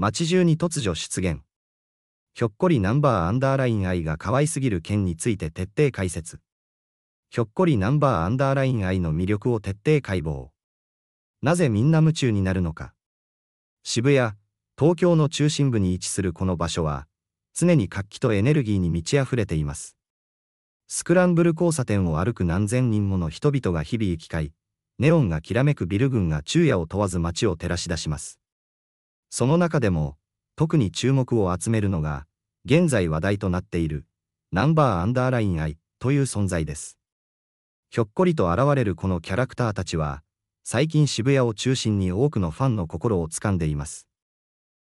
街中に突如出現。ひょっこりナンバーアンダーライン愛が可愛すぎる件について徹底解説。ひょっこりナンバーアンダーライン愛の魅力を徹底解剖。なぜみんな夢中になるのか。渋谷、東京の中心部に位置するこの場所は、常に活気とエネルギーに満ち溢れています。スクランブル交差点を歩く何千人もの人々が日々行き交い、ネオンがきらめくビル群が昼夜を問わず街を照らし出します。その中でも、特に注目を集めるのが、現在話題となっている、ナンバーアンダーライン I という存在です。ひょっこりと現れるこのキャラクターたちは、最近渋谷を中心に多くのファンの心を掴んでいます。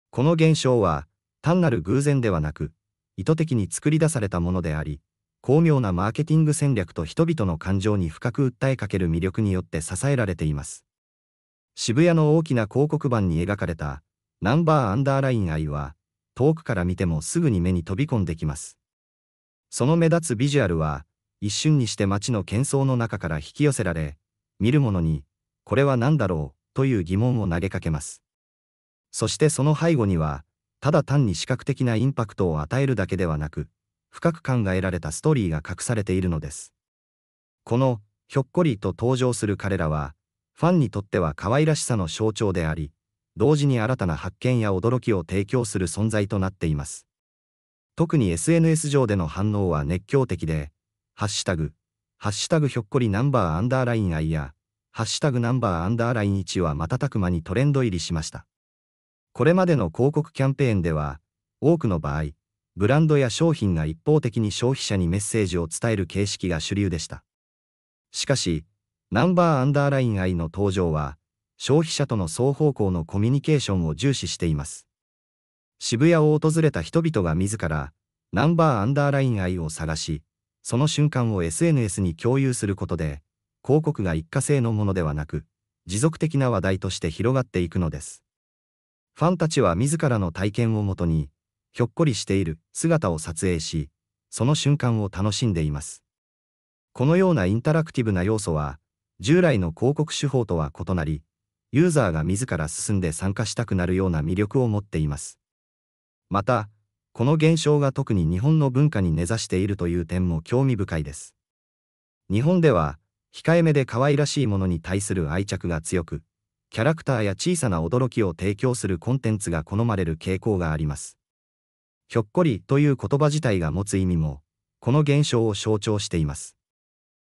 この現象は、単なる偶然ではなく、意図的に作り出されたものであり、巧妙なマーケティング戦略と人々の感情に深く訴えかける魅力によって支えられています。渋谷の大きな広告板に描かれた、ナンバーアンダーライン愛は、遠くから見てもすぐに目に飛び込んできます。その目立つビジュアルは、一瞬にして街の喧騒の中から引き寄せられ、見る者に、これは何だろう、という疑問を投げかけます。そしてその背後には、ただ単に視覚的なインパクトを与えるだけではなく、深く考えられたストーリーが隠されているのです。この、ひょっこりと登場する彼らは、ファンにとっては可愛らしさの象徴であり、同時に新たな発見や驚きを提供する存在となっています。特に SNS 上での反応は熱狂的で、ハッシュタグ、ハッシュタグひょっこりナンバーアンダーライン愛や、ハッシュタグナンバーアンダーライン1は瞬く間にトレンド入りしました。これまでの広告キャンペーンでは、多くの場合、ブランドや商品が一方的に消費者にメッセージを伝える形式が主流でした。しかし、ナンバーアンダーライン愛の登場は、消費者との双方向のコミュニケーションを重視しています。渋谷を訪れた人々が自ら、ナンバーアンダーライン愛を探し、その瞬間を SNS に共有することで、広告が一過性のものではなく、持続的な話題として広がっていくのです。ファンたちは自らの体験をもとに、ひょっこりしている姿を撮影し、その瞬間を楽しんでいます。このようなインタラクティブな要素は、従来の広告手法とは異なり、ユーザーが自ら進んで参加したくなるような魅力を持っています。また、この現象が特に日本の文化に根ざしているという点も興味深いです。日本では、控えめで可愛らしいものに対する愛着が強く、キャラクターや小さな驚きを提供するコンテンツが好まれる傾向があります。ひょっこりという言葉自体が持つ意味も、この現象を象徴しています。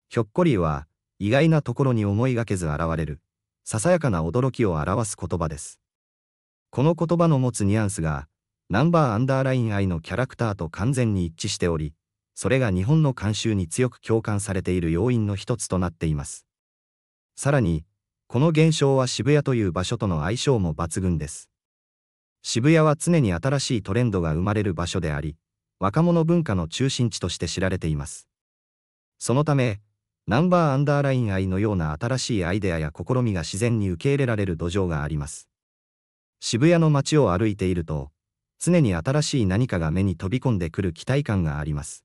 ひょっこりは、意外なところに思いがけず現れる、ささやかな驚きを表す言葉です。この言葉の持つニュアンスが、ナンバーアンダーライン愛のキャラクターと完全に一致しており、それが日本の慣習に強く共感されている要因の一つとなっています。さらに、この現象は渋谷という場所との相性も抜群です。渋谷は常に新しいトレンドが生まれる場所であり、若者文化の中心地として知られています。そのため、ナンバーアンダーライン愛のような新しいアイデアや試みが自然に受け入れられる土壌があります。渋谷の街を歩いていると、常に新しい何かが目に飛び込んでくる期待感があります。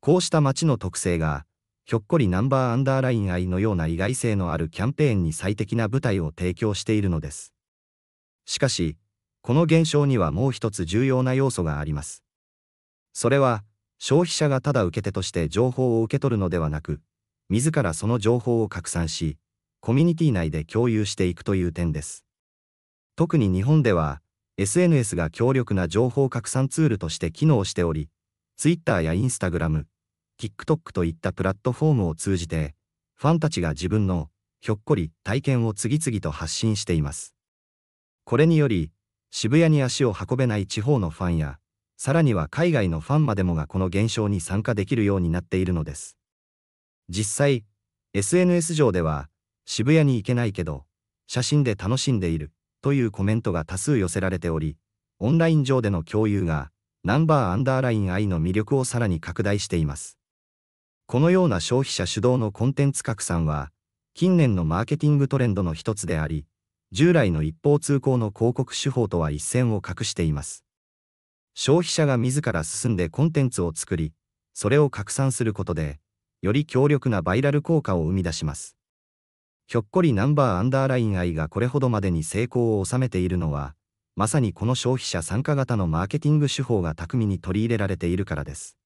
こうした街の特性が、ひょっこりナンバーアンダーライン愛のような意外性のあるキャンペーンに最適な舞台を提供しているのです。しかし、この現象にはもう一つ重要な要素があります。それは、消費者がただ受け手として情報を受け取るのではなく、自らその情報を拡散し、コミュニティ内で共有していくという点です。特に日本では、SNS が強力な情報拡散ツールとして機能しており、Twitter や Instagram、TikTok といったプラットフォームを通じて、ファンたちが自分の、ひょっこり体験を次々と発信しています。これにより、渋谷に足を運べない地方のファンや、さらには海外のファンまでもがこの現象に参加できるようになっているのです。実際、SNS 上では、渋谷に行けないけど、写真で楽しんでいる、というコメントが多数寄せられており、オンライン上での共有が、ナンバーアンダーライン I の魅力をさらに拡大しています。このような消費者主導のコンテンツ拡散は、近年のマーケティングトレンドの一つであり、従来の一方通行の広告手法とは一線を画しています。消費者が自ら進んでコンテンツを作り、それを拡散することで、より強力なバイラル効果を生み出します。ひょっこりナンバーアンダーライン愛がこれほどまでに成功を収めているのは、まさにこの消費者参加型のマーケティング手法が巧みに取り入れられているからです。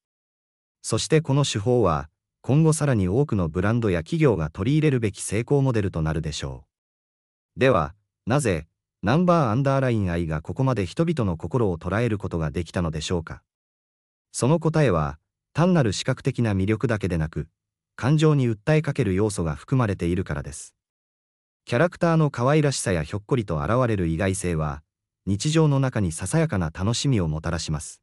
そしてこの手法は、今後さらに多くのブランドや企業が取り入れるべき成功モデルとなるでしょう。では、なぜ、ナンバーアンダーライン愛がここまで人々の心を捉えることができたのでしょうか。その答えは、単なる視覚的な魅力だけでなく、感情に訴えかける要素が含まれているからです。キャラクターの可愛らしさやひょっこりと現れる意外性は、日常の中にささやかな楽しみをもたらします。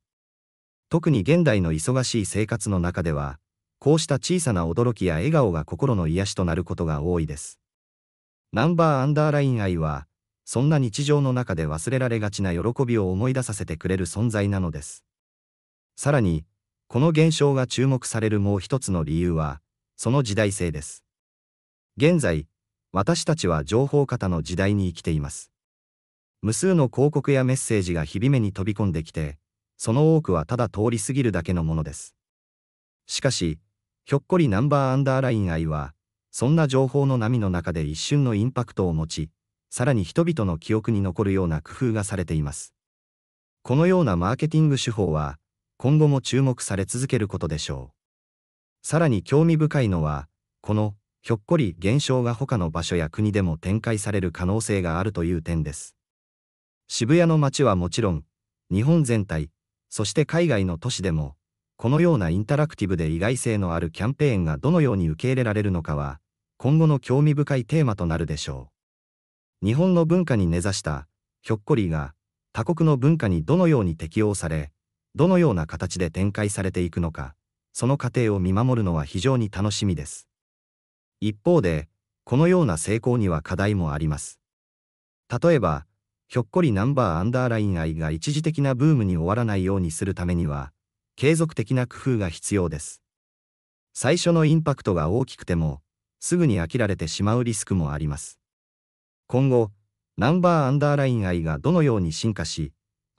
特に現代の忙しい生活の中では、こうした小さな驚きや笑顔が心の癒しとなることが多いです。ナンバーアンダーライン愛は、そんな日常の中で忘れられがちな喜びを思い出させてくれる存在なのです。さらに、この現象が注目されるもう一つの理由は、その時代性です。現在、私たちは情報型の時代に生きています。無数の広告やメッセージが日々目に飛び込んできて、その多くはただ通り過ぎるだけのものです。しかし、ひょっこりナンバーアンダーライン愛は、そんな情報の波の中で一瞬のインパクトを持ち、さらに人々の記憶に残るような工夫がされています。このようなマーケティング手法は、今後も注目され続けることでしょう。さらに興味深いのは、このひょっこり現象が他の場所や国でも展開される可能性があるという点です。渋谷の街はもちろん、日本全体、そして海外の都市でも、このようなインタラクティブで意外性のあるキャンペーンがどのように受け入れられるのかは、今後の興味深いテーマとなるでしょう。日本の文化に根ざした、ひょっこりが、他国の文化にどのように適応され、どのような形で展開されていくのか、その過程を見守るのは非常に楽しみです。一方で、このような成功には課題もあります。例えば、ひょっこりナンバーアンダーライン愛が一時的なブームに終わらないようにするためには、継続的な工夫が必要です。最初のインパクトが大きくても、すぐに飽きられてしまうリスクもあります。今後、ナンバーアンダーライン愛がどのように進化し、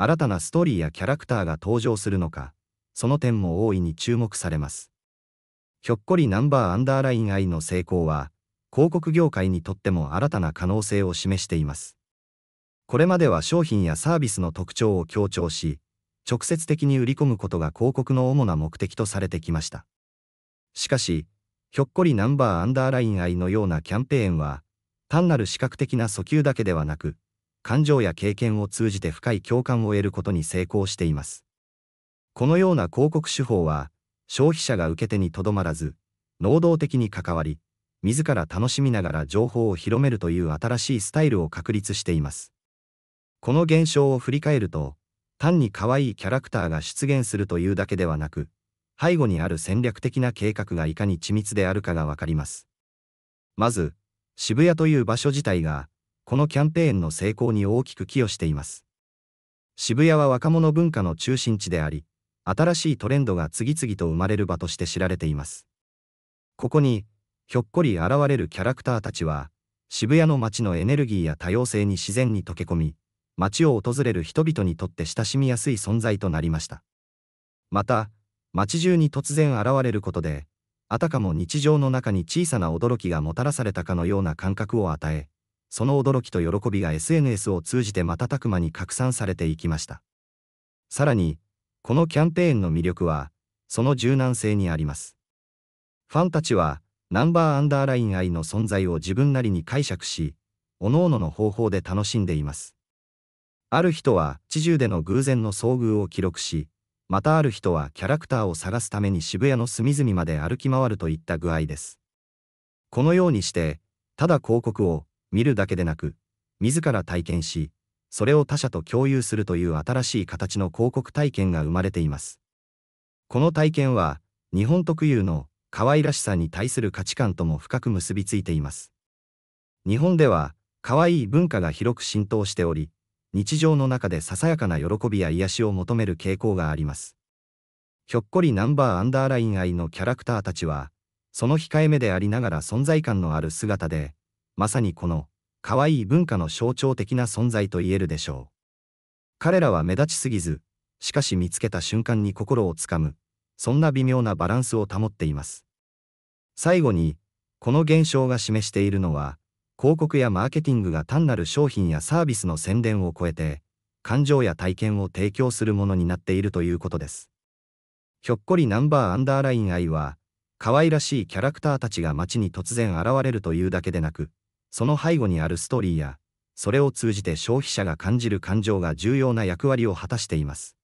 新たなストーリーやキャラクターが登場するのか、その点も大いに注目されます。ひょっこりナンバーアンダーライン愛の成功は、広告業界にとっても新たな可能性を示しています。これまでは商品やサービスの特徴を強調し、直接的に売り込むことが広告の主な目的とされてきました。しかし、ひょっこりナンバーアンダーライン愛のようなキャンペーンは、単なる視覚的な訴求だけではなく、感情や経験を通じて深い共感を得ることに成功しています。このような広告手法は、消費者が受け手にとどまらず、能動的に関わり、自ら楽しみながら情報を広めるという新しいスタイルを確立しています。この現象を振り返ると、単に可愛いキャラクターが出現するというだけではなく、背後にある戦略的な計画がいかに緻密であるかがわかります。まず、渋谷という場所自体が、このキャンペーンの成功に大きく寄与しています。渋谷は若者文化の中心地であり、新しいトレンドが次々と生まれる場として知られています。ここに、ひょっこり現れるキャラクターたちは、渋谷の街のエネルギーや多様性に自然に溶け込み、街を訪れる人々にとって親しみやすい存在となりました。また、街中に突然現れることで、あたかも日常の中に小さな驚きがもたらされたかのような感覚を与え、その驚きと喜びが SNS を通じて瞬く間に拡散されていきました。さらに、このキャンペーンの魅力は、その柔軟性にあります。ファンたちは、ナンバーアンダーライン愛の存在を自分なりに解釈し、各々の方法で楽しんでいます。ある人は、地中での偶然の遭遇を記録し、またある人はキャラクターを探すために渋谷の隅々まで歩き回るといった具合です。このようにして、ただ広告を見るだけでなく、自ら体験し、それを他者と共有するという新しい形の広告体験が生まれています。この体験は、日本特有の可愛らしさに対する価値観とも深く結びついています。日本では、可愛い文化が広く浸透しており、日常の中でささやかな喜びや癒しを求める傾向があります。ひょっこりナンバーアンダーライン愛のキャラクターたちは、その控えめでありながら存在感のある姿で、まさにこの、可愛い文化の象徴的な存在と言えるでしょう。彼らは目立ちすぎず、しかし見つけた瞬間に心をつかむ、そんな微妙なバランスを保っています。最後に、この現象が示しているのは、広告やマーケティングが単なる商品やサービスの宣伝を超えて、感情や体験を提供するものになっているということです。ひょっこりナンバーアンダーライン愛は、可愛らしいキャラクターたちが街に突然現れるというだけでなく、その背後にあるストーリーや、それを通じて消費者が感じる感情が重要な役割を果たしています。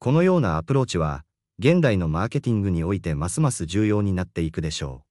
このようなアプローチは、現代のマーケティングにおいてますます重要になっていくでしょう。